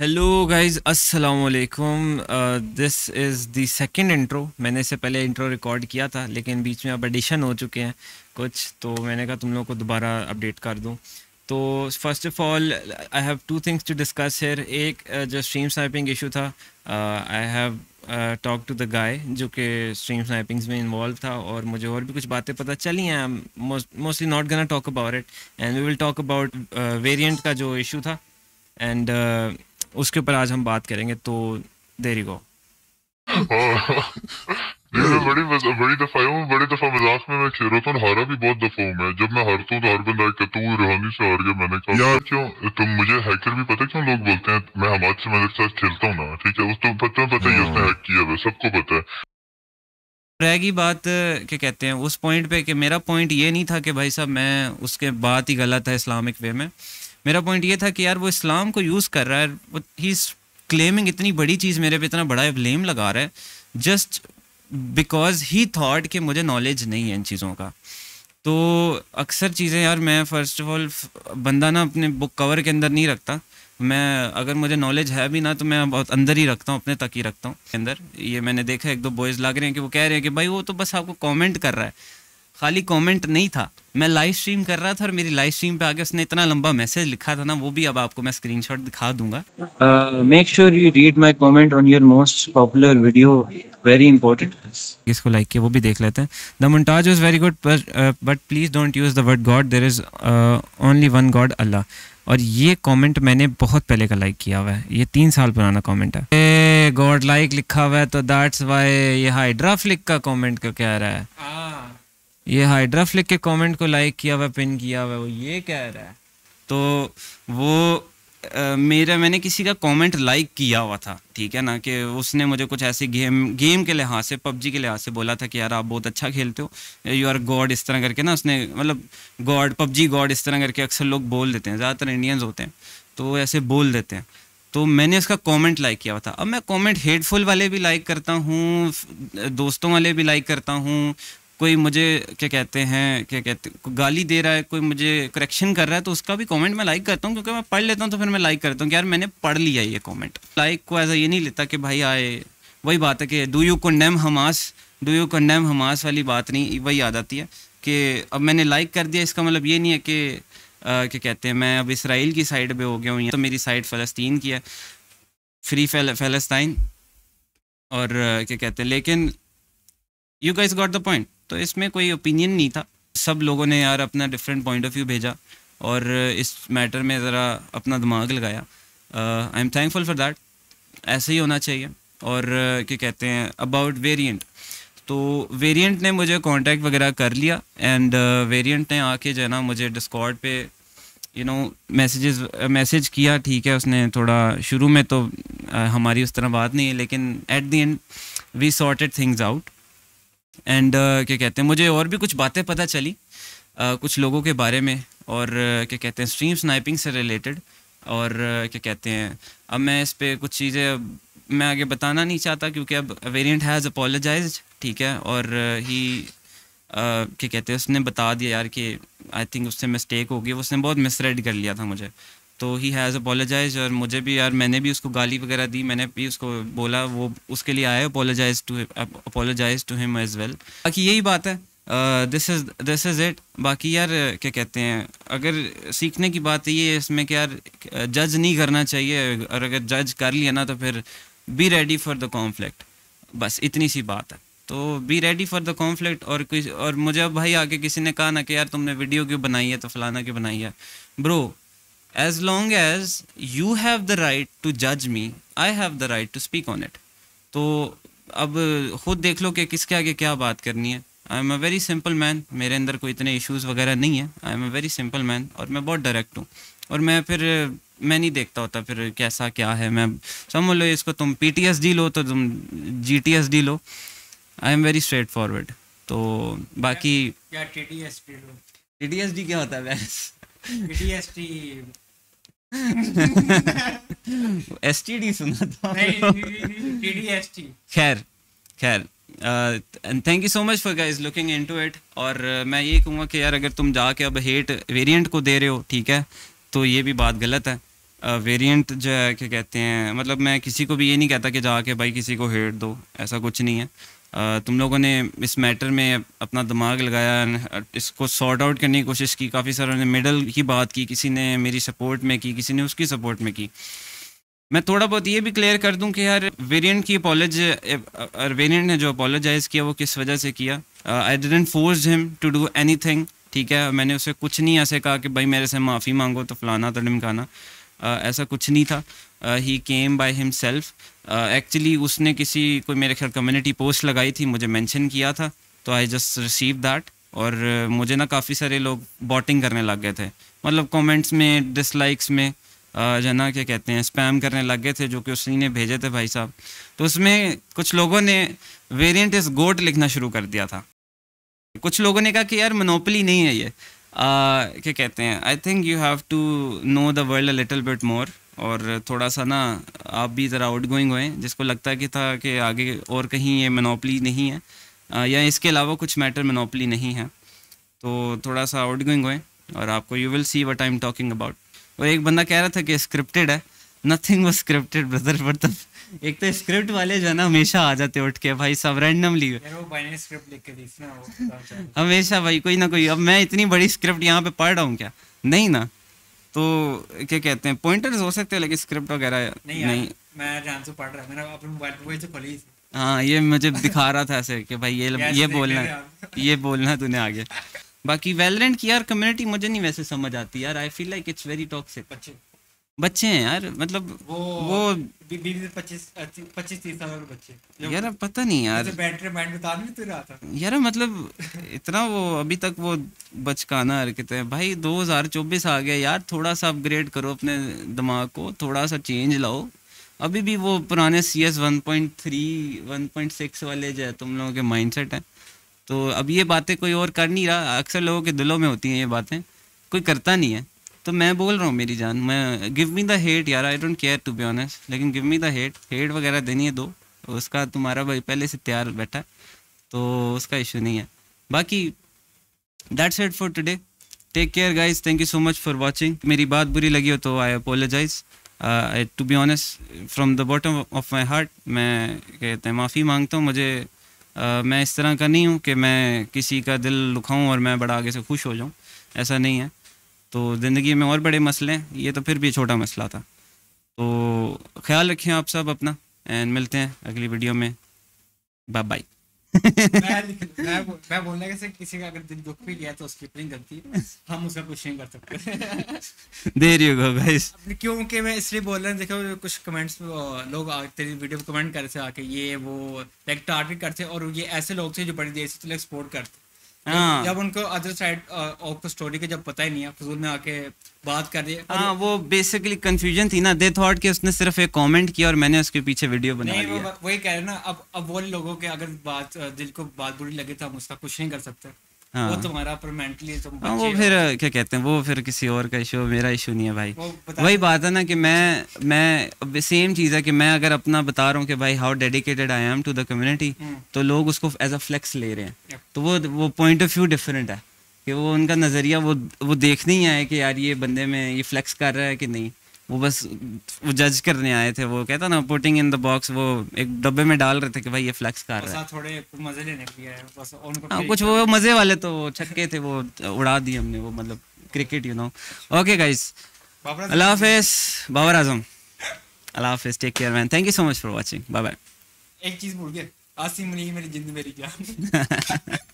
Hello guys अस्सलाम वालेकुम this is the second intro मैंने इससे पहले इंट्रो रिकॉर्ड किया था लेकिन बीच में अब एडिशन हो चुके हैं कुछ तो मैंने कहा तुम लोगों को दोबारा अपडेट कर दूं तो first of all I have two things to discuss here एक uh, जो स्ट्रीम स्नाइपिंग इशू था I have talk to the guy जो कि स्ट्रीम स्नाइपिंग्स में इन्वॉल्व था और मुझे और भी कुछ बातें पता चली हैं mostly not gonna talk about it and we will talk about variant का जो इशू था एंड uh, उसके ऊपर आज हम बात करेंगे तो देरी गो तो बड़ी बड़ी दफा हूँ बड़ी दफा मजाक में मैं खेल रहा था तो हारा भी बहुत दफा हूँ मैं जब मैं हारता हूँ तो हर बंदा कहता हूँ से हार गया मैंने कहा यार क्यों मुझे हैकर भी पता क्यों लोग बोलते हैं मैं से मेरे साथ खेलता हूँ ना ठीक है तो पता पता उसने हैक हाँ। किया सबको पता है रहेगी बात क्या कहते हैं उस पॉइंट पे कि मेरा पॉइंट ये नहीं था कि भाई साहब मैं उसके बात ही गलत है इस्लामिक वे में मेरा पॉइंट ये था कि यार वो इस्लाम को यूज़ कर रहा है ही क्लेमिंग इतनी बड़ी चीज़ मेरे पे इतना बड़ा ब्लेम लगा रहा है जस्ट बिकॉज ही थाट कि मुझे नॉलेज नहीं है इन चीज़ों का तो अक्सर चीज़ें यार मैं फ़र्स्ट ऑफ ऑल बंदा ना अपने बुक कवर के अंदर नहीं रखता मैं अगर मुझे नॉलेज है भी ना तो मैं बहुत अंदर ही रखता हूँ अपने तक ही रखता हूँ अंदर ये मैंने देखा एक दो बॉयज़ लग रहे हैं कि वो कह रहे हैं कि भाई वो तो बस आपको कमेंट कर रहा है खाली कमेंट नहीं था मैं लाइव स्ट्रीम कर रहा था और मेरी लाइव स्ट्रीम पे आगे उसने इतना लंबा मैसेज लिखा था ना वो भी अब आपको मैं स्क्रीनशॉट दिखा दूंगा make sure you read my comment on your most popular video very important इसको लाइक किया वो भी देख लेते हैं the montage is very good but please don't use the word god there is only one god Allah और ये comment मैंने बहुत पहले का लाइक किया हुआ है ये तीन साल पुराना कमेंट है गॉड लाइक लिखा हुआ है तो दैट्स वाई ये हाइड्राफ्लिक का कमेंट क्यों कह रहा है हाँ। ये हाइड्रा फ्लिक के कमेंट को लाइक किया हुआ पिन किया हुआ वो ये कह रहा है तो वो आ, मेरा मैंने किसी का कमेंट लाइक किया हुआ था ठीक है ना कि उसने मुझे कुछ ऐसे गेम गेम के लिहाज से पबजी के लिहाज से बोला था कि यार आप बहुत अच्छा खेलते हो यू आर गॉड इस तरह करके ना उसने मतलब गॉड पबजी गॉड इस तरह करके अक्सर लोग बोल देते हैं ज़्यादातर इंडियंस होते हैं तो वो ऐसे बोल देते हैं तो मैंने उसका कमेंट लाइक किया हुआ था अब मैं कमेंट हेडफुल वाले भी लाइक करता हूँ दोस्तों वाले भी लाइक करता हूँ कोई मुझे क्या कहते हैं क्या कहते हैं गाली दे रहा है कोई मुझे करेक्शन कर रहा है तो उसका भी कमेंट मैं लाइक करता हूँ क्योंकि मैं पढ़ लेता हूँ तो फिर मैं लाइक करता हूँ यार मैंने पढ़ लिया ये कमेंट लाइक को ऐसा ये नहीं लेता कि भाई आए वही बात है कि do you condemn Hamas do you condemn Hamas वाली बात नहीं वही याद आती है कि अब मैंने लाइक कर दिया इसका मतलब ये नहीं है कि क्या कहते हैं मैं अब इसराइल की साइड पर हो गया हूँ या तो मेरी साइड फ़लस्तीन की है फ्री फ़लस्ताइन और क्या कहते हैं लेकिन you guys got the point तो इसमें कोई ओपिनियन नहीं था सब लोगों ने यार अपना डिफरेंट पॉइंट ऑफ व्यू भेजा और इस मैटर में ज़रा अपना दिमाग लगाया I am thankful for that ऐसे ही होना चाहिए और uh, क्या कहते हैं अबाउट वेरियंट तो वेरिएंट ने मुझे कांटेक्ट वगैरह कर लिया एंड वेरिएंट uh, ने आके जो है ना मुझे डिस्कॉर्ड पे यू नो मैसेजेस मैसेज किया ठीक है उसने थोड़ा शुरू में तो uh, हमारी उस तरह बात नहीं है लेकिन at the end we sorted things out and uh, क्या कहते हैं मुझे और भी कुछ बातें पता चली uh, कुछ लोगों के बारे में और uh, क्या कहते हैं स्ट्रीम स्नाइपिंग से रिलेटेड और uh, क्या कहते हैं अब मैं इस पर कुछ चीज़ें मैं आगे बताना नहीं चाहता क्योंकि अब वेरिएंट हैज़ अपोलोजाइज ठीक है और ही uh, uh, क्या कहते हैं उसने बता दिया यार कि आई थिंक उससे मिस्टेक होगी उसने बहुत मिसरेड कर लिया था मुझे तो ही हैज़ अपोलोजाइज और मुझे भी यार मैंने भी उसको गाली वगैरह दी मैंने भी उसको बोला वो उसके लिए आया apologize to apologize to him as well बाकी यही बात है this is this is it बाकी यार क्या कहते हैं अगर सीखने की बात ये है इसमें कि यार जज नहीं करना चाहिए और अगर जज कर लिया ना तो फिर be ready for the conflict बस इतनी सी बात है तो be ready for the conflict और कुछ और मुझे अब भाई आके किसी ने कहा ना कि यार तुमने वीडियो क्यों बनाई है तो फलाना क्यों बनाई है bro as long as you have the right to जज me I have the right to speak on it तो अब खुद देख लो कि किसके आगे क्या बात करनी है I am a very simple man मेरे अंदर कोई इतने इश्यूज़ वगैरह नहीं है I am a very simple man और मैं बहुत डायरेक्ट हूँ और मैं फिर मैं नहीं देखता होता फिर कैसा क्या है मैं समझ लो इसको तुम पी टी एस डी लो तो तुम जी टी एस डी लो I am very straightforward तो बाकी क्या टी टी एस डी लो टी टी एस डी क्या होता है एस टी डी सुना था खैर खैर thank you so much for guys looking into it और uh, मैं ये कहूँगा कि यार अगर तुम जाके अब हेट वेरियंट को दे रहे हो ठीक है तो ये भी बात गलत है वेरिएंट uh, जो है क्या कहते हैं मतलब मैं किसी को भी ये नहीं कहता कि जाके भाई किसी को हेट दो ऐसा कुछ नहीं है तुम लोगों ने इस मैटर में अपना दिमाग लगाया इसको सॉर्ट आउट करने की कोशिश की काफ़ी सारों ने मेडल की बात की किसी ने मेरी सपोर्ट में की किसी ने उसकी सपोर्ट में की मैं थोड़ा बहुत ये भी क्लियर कर दूं कि यार वेरिएंट की अपॉलोज वेरिएंट ने जो अपॉलोजाइज़ किया वो किस वजह से किया I didn't force him to do anything ठीक है मैंने उसे कुछ नहीं ऐसे कहा कि भाई मेरे से माफ़ी मांगो तो फलाना तो निमकाना ऐसा कुछ नहीं था he came by himself actually उसने किसी कोई मेरे ख्याल कम्युनिटी पोस्ट लगाई थी मुझे मेंशन किया था तो आई जस्ट रिसीव दैट और मुझे ना काफ़ी सारे लोग बॉटिंग करने लग गए थे मतलब कमेंट्स में डिसलाइक्स में जो ना क्या कहते हैं स्पैम करने लग गए थे जो कि उसी ने भेजे थे भाई साहब तो उसमें कुछ लोगों ने वेरियंट इस गोट लिखना शुरू कर दिया था कुछ लोगों ने कहा कि यार मनोपली नहीं है ये Uh, क्या कहते हैं I think you have to know the world a little bit more और थोड़ा सा ना आप भी ज़रा आउट गोइंग हुए जिसको लगता कि था कि आगे और कहीं ये मनोपली नहीं है आ, uh, या इसके अलावा कुछ मैटर मनोपली नहीं है तो थोड़ा सा आउट गोइंग हुए और आपको you will see what I am talking about और एक बंदा कह रहा था कि स्क्रिप्टेड है nothing was scripted brother but the एक तो स्क्रिप्ट वाले जो है ना हमेशा आ जाते उठ के भाई सब रैंडमली हमेशा भाई कोई ना कोई अब मैं इतनी बड़ी स्क्रिप्ट यहाँ पे पढ़ रहा हूँ क्या नहीं ना तो क्या कहते हैं पॉइंटर्स हो सकते हैं लेकिन स्क्रिप्ट वगैरह नहीं, नहीं। नहीं मैं ध्यान से पढ़ रहा मेरा अपने मोबाइल पे से तो खोली हाँ ये मुझे दिखा रहा था ऐसे कि भाई ये ये बोलना है ये बोलना है तूने आगे बाकी वेलरेंट की यार कम्युनिटी मुझे नहीं वैसे समझ आती यार I feel like it's very toxic बच्चे हैं यार मतलब वो, वो पच्चीस तीस साल बच्चे यार पता नहीं यार तो यार मतलब इतना वो अभी तक वो बचकाना हरकतें हैं भाई 2024 आ गया यार थोड़ा सा अपग्रेड करो अपने दिमाग को थोड़ा सा चेंज लाओ अभी भी वो पुराने C S one point three one point six वाले जो है तुम लोगों के माइंड सेट है तो अब ये बातें कोई और कर नहीं रहा अक्सर लोगों के दिलों में होती हैं ये बातें कोई करता नहीं है तो मैं बोल रहा हूँ मेरी जान मैं गिव मी द हेट यार I don't care to be honest लेकिन give me the hate hate वगैरह देनी है दो उसका तुम्हारा भाई पहले से तैयार बैठा है तो उसका इशू नहीं है बाकी that's it for today take care guys thank you so much for watching मेरी बात बुरी लगी हो तो I apologize to be honest from the bottom of my heart मैं कहते हैं माफ़ी मांगता हूँ मुझे Uh, मैं इस तरह का नहीं हूँ कि मैं किसी का दिल लुखाऊँ और मैं बड़ा आगे से खुश हो जाऊँ ऐसा नहीं है तो ज़िंदगी में और बड़े मसले हैं ये तो फिर भी छोटा मसला था तो ख्याल रखिए आप सब अपना एंड मिलते हैं अगली वीडियो में बाय बाय मैं मैं बोलने से किसी का अगर दिल दुख भी गया तो उसकी प्रिंग गलती हम उसका कुछ नहीं कर सकते देर यू गो गाइस क्योंकि मैं इसलिए बोल रहा हूँ देखो कुछ कमेंट्स लोग तेरी वीडियो कमेंट करते आके ये वो लाइक टारगेट करते और ये ऐसे लोग थे जो बड़ी देर से सपोर्ट करते हाँ। जब उनको अदर साइड ऑफ स्टोरी के जब पता ही नहीं है फजूल में आके बात कर रही है हाँ वो बेसिकली कंफ्यूजन थी ना दे थॉट कि उसने सिर्फ एक कमेंट किया और मैंने उसके पीछे वीडियो बना लिया वो, वही कह रहे ना अब अब वो लोगों के अगर बात uh, दिल को बात बुरी लगे तो हम उसका कुछ नहीं कर सकते हाँ। वो तुम्हारा पर मेंटली तुम हाँ, वो फिर uh, क्या कहते हैं वो फिर किसी और का इशू मेरा इशू नहीं है भाई वही बात है ना कि मैं मैं सेम चीज़ है कि मैं अगर अपना बता रहा हूँ कि भाई how dedicated I am to the community तो लोग उसको एज अ फ्लेक्स ले रहे हैं तो वो वो पॉइंट ऑफ व्यू डिफरेंट है कि वो उनका नज़रिया वो वो देख नहीं आए कि यार ये बंदे में ये फ्लैक्स कर रहा है कि नहीं वो बस वो जज करने आए थे वो कहता ना पुटिंग इन द बॉक्स वो एक डब्बे में डाल रहे थे कि भाई ये फ्लैक्स कर रहा है थोड़े मज़े लेने के लिए हाँ कुछ वो मज़े वाले तो छक्के थे वो उड़ा दिए हमने वो मतलब cricket you know okay guys अल्लाह हाफिज़ बाबर आजम अल्लाह हाफिज़ take care man thank you so much for watching bye bye एक चीज़ बोल गया आसिम नहीं मेरी जिंदगी मेरी जान